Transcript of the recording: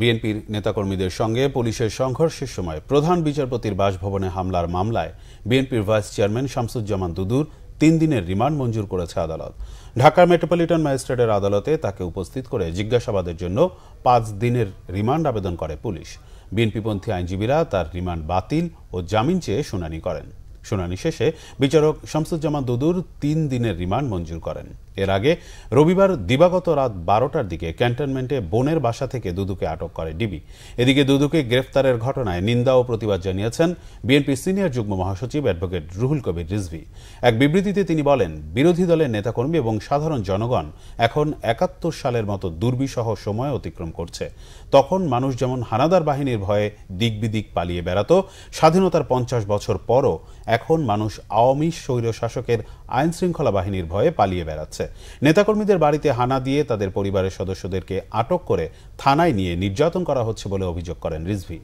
বিএনপির নেতাকর্মীদের সঙ্গে পুলিশের সংঘর্ষের সময় প্রধান বিচারপতির বাসভবনে হামলার মামলায় বিএনপির ভাইস চেয়ারম্যান শামসুজ্জামান দুদুর তিন দিনের রিমান্ড মঞ্জুর করেছে আদালত ঢাকার মেট্রোপলিটন ম্যাজিস্ট্রেটের আদালতে তাকে উপস্থিত করে জিজ্ঞাসাবাদের জন্য পাঁচ দিনের রিমান্ড আবেদন করে পুলিশ বিএনপিপন্থী আইনজীবীরা তার রিমান্ড বাতিল ও জামিন চেয়ে শুনানি করেন শুনানি শেষে বিচারক শামসুজ্জামান দুদুর তিন দিনের রিমান্ড মঞ্জুর করেন এর আগে রবিবার দিবাগত রাত বারোটার দিকে ক্যান্টনমেন্টে বোনের বাসা থেকে দুদুকে আটক করে ডিবি এদিকে দুদুকে গ্রেফতারের ঘটনায় নিন্দা ও প্রতিবাদ জানিয়েছেন বিএনপি সিনিয়র যুগ্ম মহাসচিব অ্যাডভোকেট রুহুল কবির রিজভি এক বিবৃতিতে তিনি বলেন বিরোধী দলের নেতাকর্মী এবং সাধারণ জনগণ এখন একাত্তর সালের মতো দুর্বিসহ সময় অতিক্রম করছে তখন মানুষ যেমন হানাদার বাহিনীর ভয়ে দিক বিদিক পালিয়ে বেড়াত স্বাধীনতার পঞ্চাশ বছর পরও এখন মানুষ আওয়ামী স্বৈরশাসকের আইন শৃঙ্খলা বাহিনীর ভয়ে পালিয়ে বেড়াচ্ছে নেতাকর্মীদের বাড়িতে হানা দিয়ে তাদের পরিবারের সদস্যদেরকে আটক করে থানায় নিয়ে নির্যাতন করা হচ্ছে বলে অভিযোগ করেন রিজভি